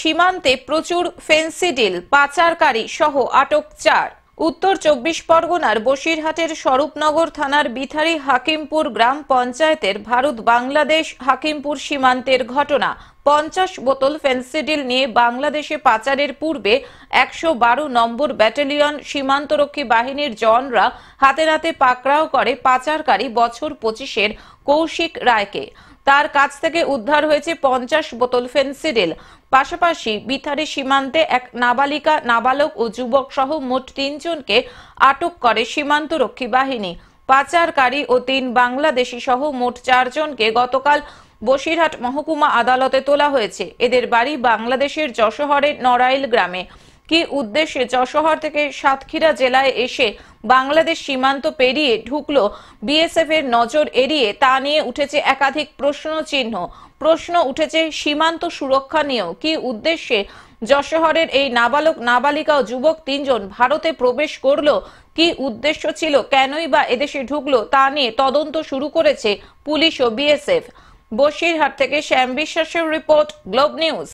সীমান্তে প্রচুর ফেন্সিডিল পাচারকারী সহ আটক চার উত্তর চব্বিশ পরগনার বসিরহাটের স্বরূপনগর থানার বিথারি হাকিমপুর গ্রাম পঞ্চায়েতের ভারত বাংলাদেশ হাকিমপুর সীমান্তের ঘটনা পঞ্চাশ বোতল ফেন্সিডিল নিয়ে বাংলাদেশে পাচারের পূর্বে একশো নম্বর ব্যাটালিয়ন সীমান্তরক্ষী বাহিনীর জনরা হাতে হাতে পাকড়াও করে পাচারকারী বছর পঁচিশের কৌশিক রায়কে তার কাছ থেকে উদ্ধার হয়েছে পঞ্চাশ বোতল ফেন্সিডিল পাশাপাশি বিথারি সীমান্তে এক নাবালিকা নাবালক ও যুবক সহ মোট তিনজনকে আটক করে সীমান্তরক্ষী বাহিনী পাচারকারী ও তিন বাংলাদেশি সহ মোট চারজনকে গতকাল বসিরহাট মহকুমা আদালতে তোলা হয়েছে এদের বাড়ি বাংলাদেশের যশোহরের নড়াইল গ্রামে কি উদ্দেশ্যে যশোহর থেকে সাতক্ষীরা জেলায় এসে বাংলাদেশ সীমান্ত পেরিয়ে ঢুকলো বিএসএফ এর নজর এড়িয়ে তা নিয়ে উঠেছে একাধিক প্রশ্ন চিহ্ন প্রশ্ন উঠেছে সীমান্ত সুরক্ষা নিয়েও কি উদ্দেশ্যে যশোহরের এই নাবালক নাবালিকা ও যুবক তিনজন ভারতে প্রবেশ করলো কি উদ্দেশ্য ছিল কেনই বা এদেশে ঢুকলো তা নিয়ে তদন্ত শুরু করেছে পুলিশ ও বিএসএফ বসিরহাট থেকে শ্যাম বিশ্বাসের রিপোর্ট গ্লোব নিউজ